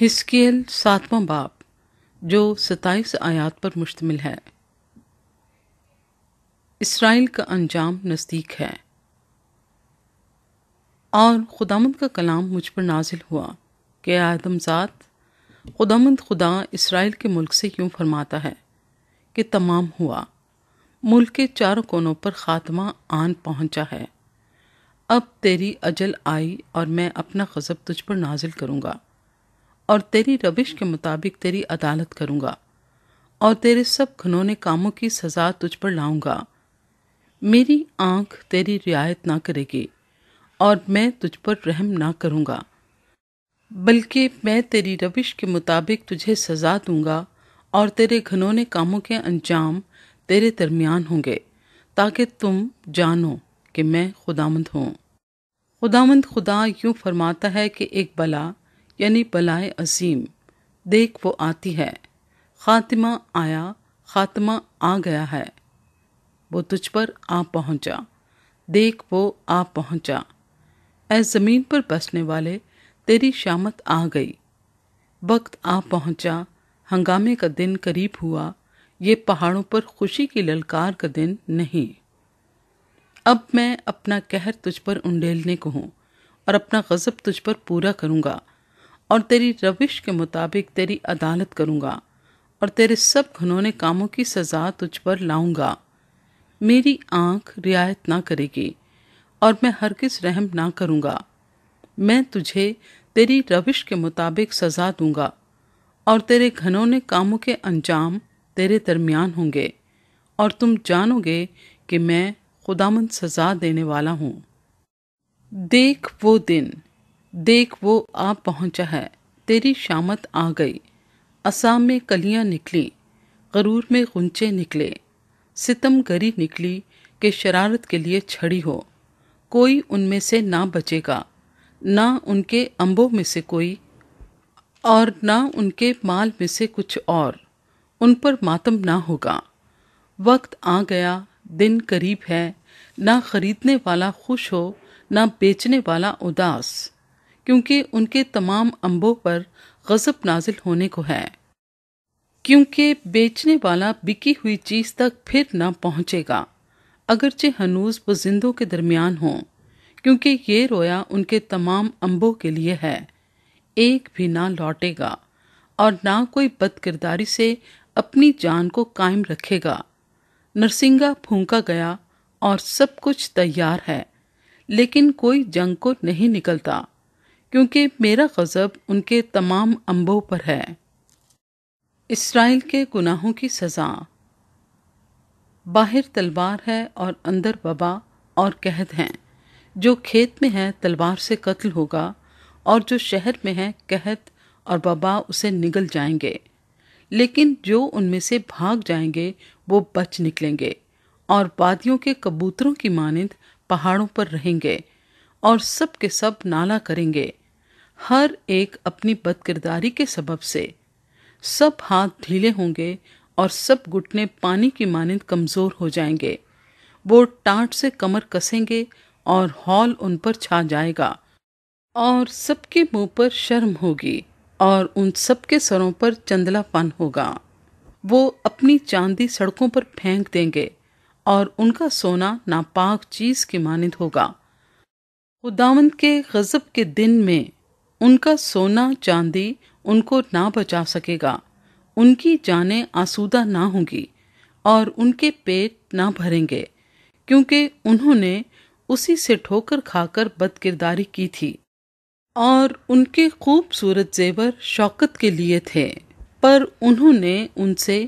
हिस्केल सातवां बाप जो सताईस आयात पर मुश्तमिल है इसराइल का अंजाम नज़दीक है और खुदामंद का कलाम मुझ पर नाजिल हुआ कि आदमजात खुदामंद खुदा इसराइल के मुल्क से क्यों फरमाता है कि तमाम हुआ मुल्क के चारों कोनों पर ख़ात्मा आन पहुँचा है अब तेरी अजल आई और मैं अपना गज़ब तुझ पर नाजिल करूँगा और तेरी रबिश के मुताबिक तेरी अदालत करूंगा और तेरे सब घनौने कामों की सजा तुझ पर लाऊंगा मेरी आंख तेरी रियायत ना करेगी और मैं तुझ पर रहम ना करूँगा बल्कि मैं तेरी रविश के मुताबिक तुझे सजा दूंगा और तेरे घनौने कामों के अंजाम तेरे दरमियान होंगे ताकि तुम जानो कि मैं खुदामंद हूँ खुदामंद खुदा यूं फरमाता है कि एक बला यानी बलाए अजीम देख वो आती है खातिमा आया खात्मा आ गया है वो तुझ पर आ पहुंचा देख वो आ पहुंचा ऐ ज़मीन पर बसने वाले तेरी शामत आ गई वक्त आ पहुंचा हंगामे का दिन करीब हुआ ये पहाड़ों पर खुशी की ललकार का दिन नहीं अब मैं अपना कहर तुझ पर उंडेलने को हूँ और अपना गज़ब तुझ पर पूरा करूँगा और तेरी रविश के मुताबिक तेरी अदालत करूँगा और तेरे सब घनौने कामों की सज़ा तुझ पर लाऊंगा मेरी आंख रियायत ना करेगी और मैं हर किस रहम ना करूँगा मैं तुझे तेरी रविश के मुताबिक सज़ा दूंगा और तेरे घनौने कामों के अंजाम तेरे दरमियान होंगे और तुम जानोगे कि मैं खुदामंद सज़ा देने वाला हूँ देख वो दिन देख वो आ पहुंचा है तेरी शामत आ गई असाम में कलियां निकली गरूर में गुंचे निकले सितम गरी निकली कि शरारत के लिए छड़ी हो कोई उनमें से ना बचेगा ना उनके अंबों में से कोई और ना उनके माल में से कुछ और उन पर मातम ना होगा वक्त आ गया दिन करीब है ना खरीदने वाला खुश हो ना बेचने वाला उदास क्योंकि उनके तमाम अम्बों पर गजब नाजिल होने को है क्योंकि बेचने वाला बिकी हुई चीज तक फिर ना पहुंचेगा अगरचे हनूज वो जिंदों के दरमियान हो क्योंकि ये रोया उनके तमाम अम्बों के लिए है एक भी ना लौटेगा और ना कोई बदकिरदारी से अपनी जान को कायम रखेगा नरसिंगा फूंका गया और सब कुछ तैयार है लेकिन कोई जंग को नहीं निकलता क्योंकि मेरा गज़ब उनके तमाम अम्बों पर है इसराइल के गुनाहों की सज़ा बाहर तलवार है और अंदर वबा और कहत हैं जो खेत में है तलवार से कत्ल होगा और जो शहर में है कहत और वबा उसे निगल जाएंगे लेकिन जो उनमें से भाग जाएंगे वो बच निकलेंगे और वादियों के कबूतरों की मानंद पहाड़ों पर रहेंगे और सब के सब नाला करेंगे हर एक अपनी बदकिरदारी के सबब से सब हाथ ढीले होंगे और सब घुटने पानी की मानंद कमजोर हो जाएंगे वो टाट से कमर कसेंगे और हॉल उन पर छा जाएगा और सबके मुंह पर शर्म होगी और उन सबके सरों पर चंदलापन होगा वो अपनी चांदी सड़कों पर फेंक देंगे और उनका सोना नापाक चीज की मानंद होगा खुदावंत के गजब के दिन में उनका सोना चांदी उनको ना बचा सकेगा उनकी जाने आसूदा ना होंगी और उनके पेट ना भरेंगे क्योंकि उन्होंने उसी से ठोकर खाकर बदकिरदारी की थी और उनके खूबसूरत जेवर शौकत के लिए थे पर उन्होंने उनसे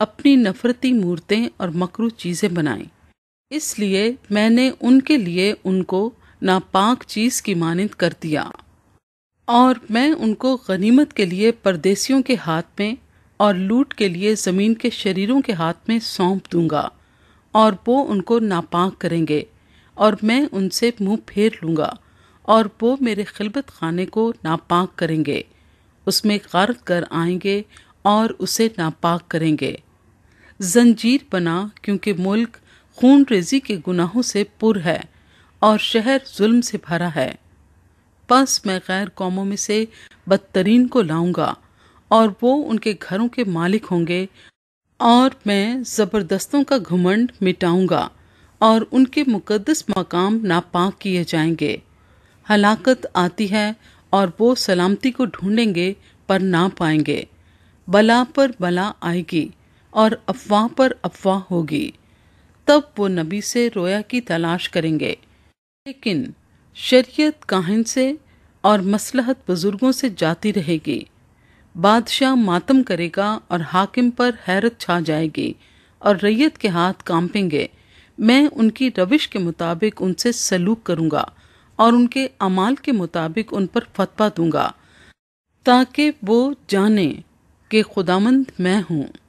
अपनी नफरती मूर्तें और मकरू चीज़ें बनाई इसलिए मैंने उनके लिए उनको नापाक चीज़ की मानद कर दिया और मैं उनको गनीमत के लिए परदेसियों के हाथ में और लूट के लिए ज़मीन के शरीरों के हाथ में सौंप दूंगा और वो उनको नापाक करेंगे और मैं उनसे मुंह फेर लूँगा और वो मेरे खिलबत खाने को नापाक करेंगे उसमें गर्क कर आएंगे और उसे नापाक करेंगे जंजीर बना क्योंकि मुल्क खून रेजी के गुनाहों से पुर है और शहर जुल्म से भरा है बस मैं गैर कौमों में से बदतरीन को लाऊंगा और वो उनके घरों के मालिक होंगे और मैं ज़बरदस्तों का घुमंड मिटाऊंगा और उनके मुकदस मकाम नापाक किए जाएंगे हलाकत आती है और वो सलामती को ढूंढेंगे पर ना पाएंगे बला पर बला आएगी और अफवाह पर अफवाह होगी तब वो नबी से रोया की तलाश करेंगे लेकिन शरीयत काहिन से और मसलहत बुजुर्गों से जाती रहेगी बादशाह मातम करेगा और हाकिम पर हैरत छा जाएगी और रैयत के हाथ कांपेंगे मैं उनकी रविश के मुताबिक उनसे सलूक करूंगा और उनके अमाल के मुताबिक उन पर फतवा दूंगा ताकि वो जाने कि खुदामंद मैं हूँ